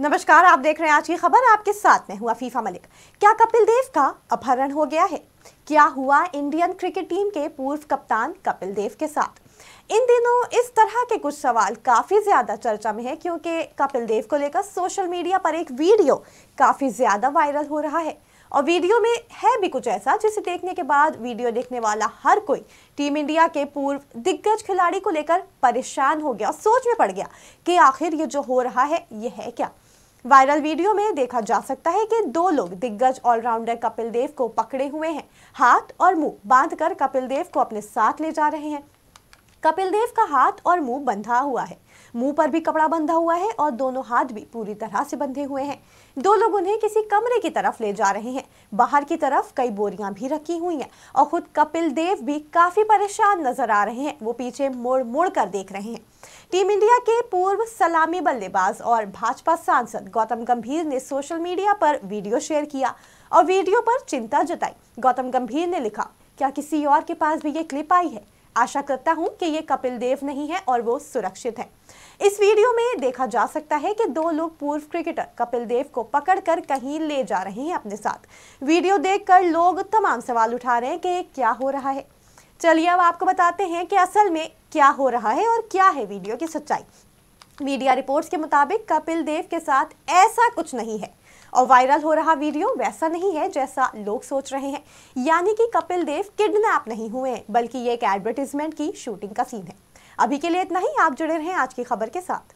नमस्कार आप देख रहे हैं आज की खबर आपके साथ में हुआ फीफा मलिक क्या कपिल देव का अपहरण हो गया है क्या हुआ इंडियन क्रिकेट टीम के पूर्व कप्तान कपिल देव के साथ इन दिनों इस तरह के कुछ सवाल काफ़ी ज़्यादा चर्चा में है क्योंकि कपिल देव को लेकर सोशल मीडिया पर एक वीडियो काफ़ी ज़्यादा वायरल हो रहा है और वीडियो में है भी कुछ ऐसा जिसे देखने के बाद वीडियो देखने वाला हर कोई टीम इंडिया के पूर्व दिग्गज खिलाड़ी को लेकर परेशान हो गया और सोच में पड़ गया कि आखिर ये जो हो रहा है ये है क्या वायरल वीडियो में देखा जा सकता है कि दो लोग दिग्गज ऑलराउंडर कपिल देव को पकड़े हुए हैं हाथ और मुंह बांधकर कपिल देव को अपने साथ ले जा रहे हैं कपिल देव का हाथ और मुंह बंधा हुआ है मुंह पर भी कपड़ा बंधा हुआ है और दोनों हाथ भी पूरी तरह से बंधे हुए हैं दो लोग उन्हें किसी कमरे की तरफ ले जा रहे हैं बाहर की तरफ कई बोरियां भी रखी हुई हैं और खुद कपिल देव भी काफी परेशान नजर आ रहे हैं वो पीछे मुड़ मुड़ कर देख रहे हैं टीम इंडिया के पूर्व सलामी बल्लेबाज और भाजपा सांसद गौतम गंभीर ने सोशल मीडिया पर वीडियो शेयर किया और वीडियो पर चिंता जताई गौतम गंभीर ने लिखा क्या किसी और के पास भी ये क्लिप आई है आशा करता हूं कि ये कपिल देव नहीं है और वो सुरक्षित है इस वीडियो में देखा जा सकता है कि दो लोग पूर्व क्रिकेटर कपिल देव को पकड़कर कहीं ले जा रहे हैं अपने साथ वीडियो देखकर लोग तमाम सवाल उठा रहे हैं कि क्या हो रहा है चलिए अब आपको बताते हैं कि असल में क्या हो रहा है और क्या है वीडियो की सच्चाई मीडिया रिपोर्ट्स के मुताबिक कपिल देव के साथ ऐसा कुछ नहीं है और वायरल हो रहा वीडियो वैसा नहीं है जैसा लोग सोच रहे हैं यानी कि कपिल देव किडनैप नहीं हुए बल्कि ये एक एडवर्टीजमेंट की शूटिंग का सीन है अभी के लिए इतना ही आप जुड़े रहें आज की खबर के साथ